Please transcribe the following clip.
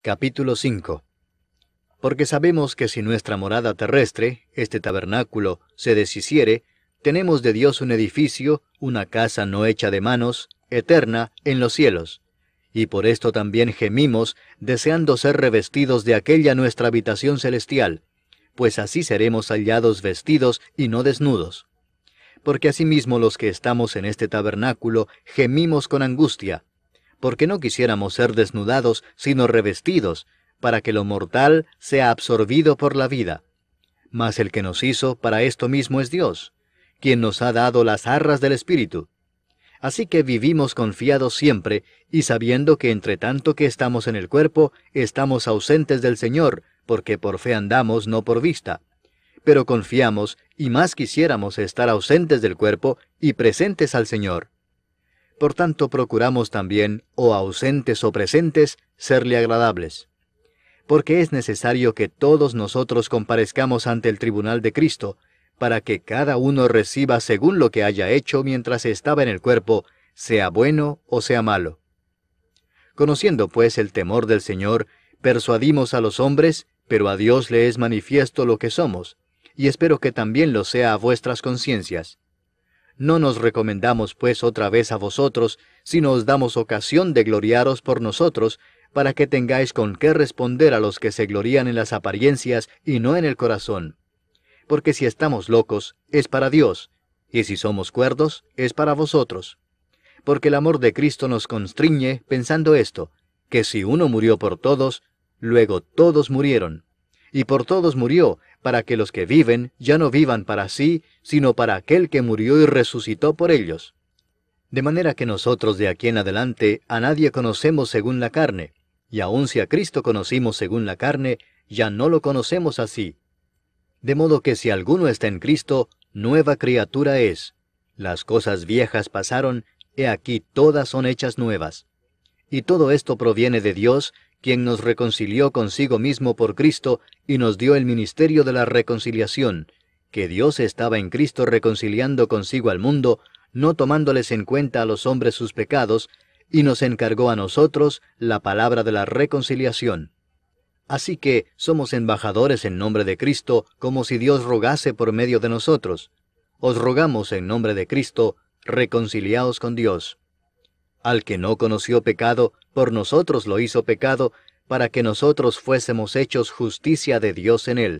Capítulo 5 Porque sabemos que si nuestra morada terrestre, este tabernáculo, se deshiciere, tenemos de Dios un edificio, una casa no hecha de manos, eterna, en los cielos. Y por esto también gemimos, deseando ser revestidos de aquella nuestra habitación celestial, pues así seremos hallados vestidos y no desnudos. Porque asimismo los que estamos en este tabernáculo gemimos con angustia, porque no quisiéramos ser desnudados, sino revestidos, para que lo mortal sea absorbido por la vida. Mas el que nos hizo para esto mismo es Dios, quien nos ha dado las arras del Espíritu. Así que vivimos confiados siempre y sabiendo que entre tanto que estamos en el cuerpo, estamos ausentes del Señor, porque por fe andamos, no por vista. Pero confiamos y más quisiéramos estar ausentes del cuerpo y presentes al Señor. Por tanto, procuramos también, o ausentes o presentes, serle agradables. Porque es necesario que todos nosotros comparezcamos ante el tribunal de Cristo, para que cada uno reciba según lo que haya hecho mientras estaba en el cuerpo, sea bueno o sea malo. Conociendo pues el temor del Señor, persuadimos a los hombres, pero a Dios le es manifiesto lo que somos, y espero que también lo sea a vuestras conciencias. No nos recomendamos pues otra vez a vosotros, sino os damos ocasión de gloriaros por nosotros, para que tengáis con qué responder a los que se glorían en las apariencias y no en el corazón. Porque si estamos locos, es para Dios, y si somos cuerdos, es para vosotros. Porque el amor de Cristo nos constriñe pensando esto, que si uno murió por todos, luego todos murieron y por todos murió, para que los que viven ya no vivan para sí, sino para aquel que murió y resucitó por ellos. De manera que nosotros de aquí en adelante a nadie conocemos según la carne, y aun si a Cristo conocimos según la carne, ya no lo conocemos así. De modo que si alguno está en Cristo, nueva criatura es. Las cosas viejas pasaron, he aquí todas son hechas nuevas. Y todo esto proviene de Dios, quien nos reconcilió consigo mismo por Cristo y nos dio el ministerio de la reconciliación, que Dios estaba en Cristo reconciliando consigo al mundo, no tomándoles en cuenta a los hombres sus pecados, y nos encargó a nosotros la palabra de la reconciliación. Así que somos embajadores en nombre de Cristo, como si Dios rogase por medio de nosotros. Os rogamos en nombre de Cristo, reconciliaos con Dios al que no conoció pecado, por nosotros lo hizo pecado, para que nosotros fuésemos hechos justicia de Dios en él.